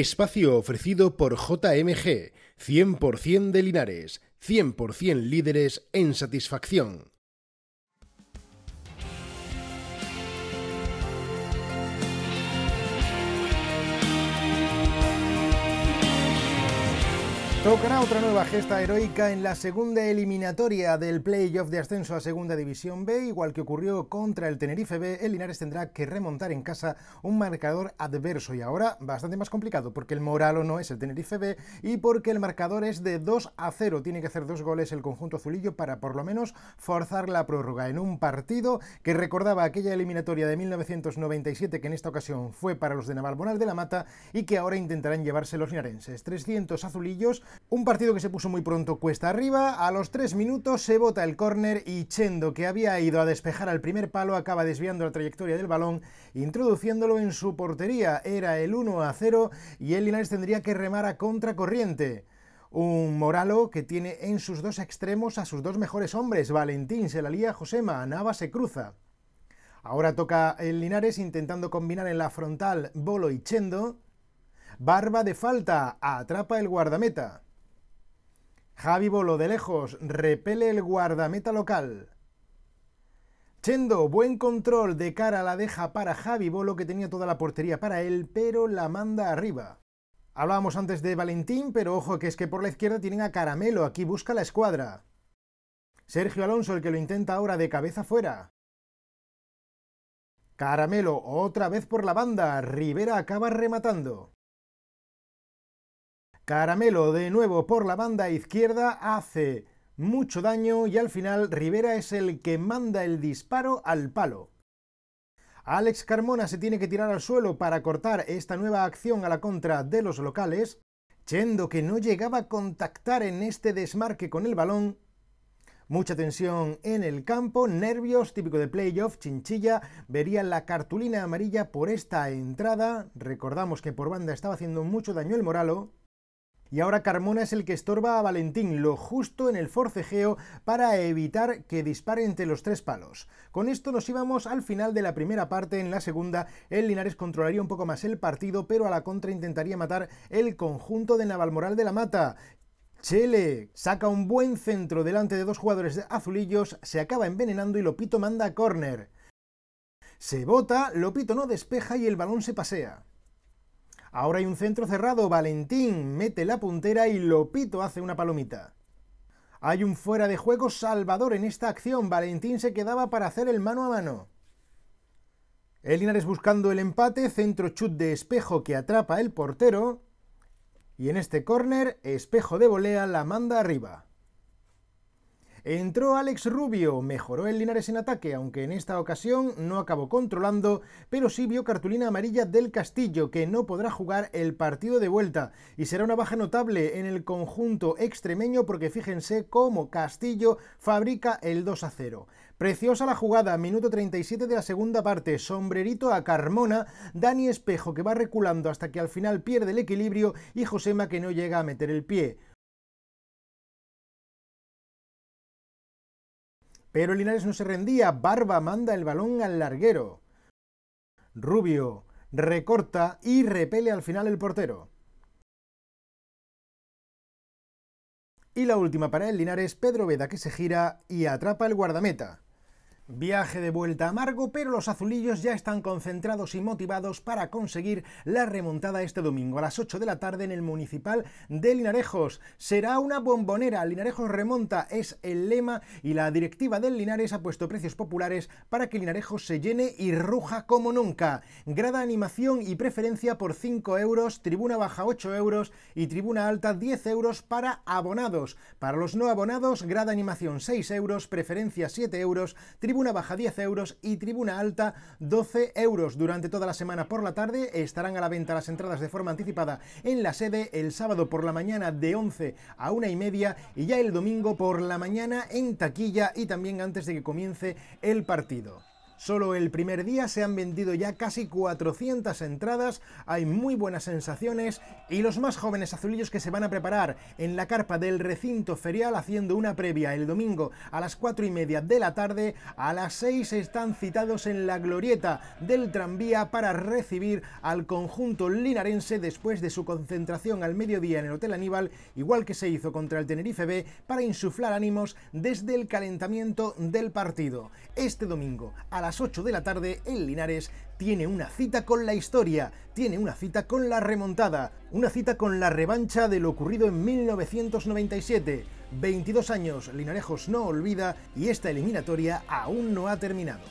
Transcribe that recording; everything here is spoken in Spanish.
Espacio ofrecido por JMG, 100% de Linares, 100% líderes en satisfacción. Tocará otra nueva gesta heroica en la segunda eliminatoria del playoff de ascenso a Segunda División B, igual que ocurrió contra el Tenerife B, el Linares tendrá que remontar en casa un marcador adverso y ahora bastante más complicado porque el Moralo no es el Tenerife B y porque el marcador es de 2 a 0, tiene que hacer dos goles el conjunto azulillo para por lo menos forzar la prórroga en un partido que recordaba aquella eliminatoria de 1997 que en esta ocasión fue para los de Bonal de la Mata y que ahora intentarán llevarse los linarenses. 300 azulillos un partido que se puso muy pronto cuesta arriba, a los 3 minutos se bota el córner y Chendo, que había ido a despejar al primer palo, acaba desviando la trayectoria del balón, introduciéndolo en su portería. Era el 1 a 0 y el Linares tendría que remar a contracorriente. Un Moralo que tiene en sus dos extremos a sus dos mejores hombres, Valentín se la lía, Josema, Nava se cruza. Ahora toca el Linares intentando combinar en la frontal Bolo y Chendo. Barba de falta, atrapa el guardameta. Javi Bolo de lejos repele el guardameta local. Chendo, buen control de cara la deja para Javi Bolo que tenía toda la portería para él, pero la manda arriba. Hablábamos antes de Valentín, pero ojo que es que por la izquierda tienen a Caramelo, aquí busca la escuadra. Sergio Alonso el que lo intenta ahora de cabeza fuera. Caramelo otra vez por la banda, Rivera acaba rematando. Caramelo de nuevo por la banda izquierda hace mucho daño y al final Rivera es el que manda el disparo al palo. Alex Carmona se tiene que tirar al suelo para cortar esta nueva acción a la contra de los locales. Chendo que no llegaba a contactar en este desmarque con el balón. Mucha tensión en el campo, nervios, típico de playoff, Chinchilla vería la cartulina amarilla por esta entrada. Recordamos que por banda estaba haciendo mucho daño el Moralo. Y ahora Carmona es el que estorba a Valentín lo justo en el forcejeo para evitar que dispare entre los tres palos. Con esto nos íbamos al final de la primera parte, en la segunda el Linares controlaría un poco más el partido pero a la contra intentaría matar el conjunto de Navalmoral de la Mata. Chele saca un buen centro delante de dos jugadores azulillos, se acaba envenenando y Lopito manda a córner. Se bota, Lopito no despeja y el balón se pasea. Ahora hay un centro cerrado, Valentín mete la puntera y Lopito hace una palomita. Hay un fuera de juego salvador en esta acción, Valentín se quedaba para hacer el mano a mano. El Linares buscando el empate, centro chut de espejo que atrapa el portero. Y en este córner, espejo de volea la manda arriba. Entró Alex Rubio, mejoró el Linares en ataque, aunque en esta ocasión no acabó controlando, pero sí vio cartulina amarilla del Castillo, que no podrá jugar el partido de vuelta, y será una baja notable en el conjunto extremeño porque fíjense cómo Castillo fabrica el 2 a 0. Preciosa la jugada, minuto 37 de la segunda parte, sombrerito a Carmona, Dani Espejo que va reculando hasta que al final pierde el equilibrio y Josema que no llega a meter el pie. Pero Linares no se rendía. Barba manda el balón al larguero. Rubio recorta y repele al final el portero. Y la última para el Linares, Pedro Veda que se gira y atrapa el guardameta. Viaje de vuelta amargo, pero los azulillos ya están concentrados y motivados para conseguir la remontada este domingo a las 8 de la tarde en el Municipal de Linarejos. Será una bombonera, Linarejos remonta es el lema y la directiva del Linares ha puesto precios populares para que Linarejos se llene y ruja como nunca. Grada animación y preferencia por 5 euros, tribuna baja 8 euros y tribuna alta 10 euros para abonados. Para los no abonados, grada animación 6 euros, preferencia 7 euros, tribuna baja 10 euros y tribuna alta 12 euros. Durante toda la semana por la tarde estarán a la venta las entradas de forma anticipada en la sede el sábado por la mañana de 11 a 1 y media y ya el domingo por la mañana en taquilla y también antes de que comience el partido. Solo el primer día se han vendido ya casi 400 entradas, hay muy buenas sensaciones y los más jóvenes azulillos que se van a preparar en la carpa del recinto ferial haciendo una previa el domingo a las 4 y media de la tarde, a las 6 están citados en la glorieta del tranvía para recibir al conjunto linarense después de su concentración al mediodía en el Hotel Aníbal, igual que se hizo contra el Tenerife B, para insuflar ánimos desde el calentamiento del partido. Este domingo a las 8 de la tarde en Linares tiene una cita con la historia, tiene una cita con la remontada, una cita con la revancha de lo ocurrido en 1997. 22 años, Linarejos no olvida y esta eliminatoria aún no ha terminado.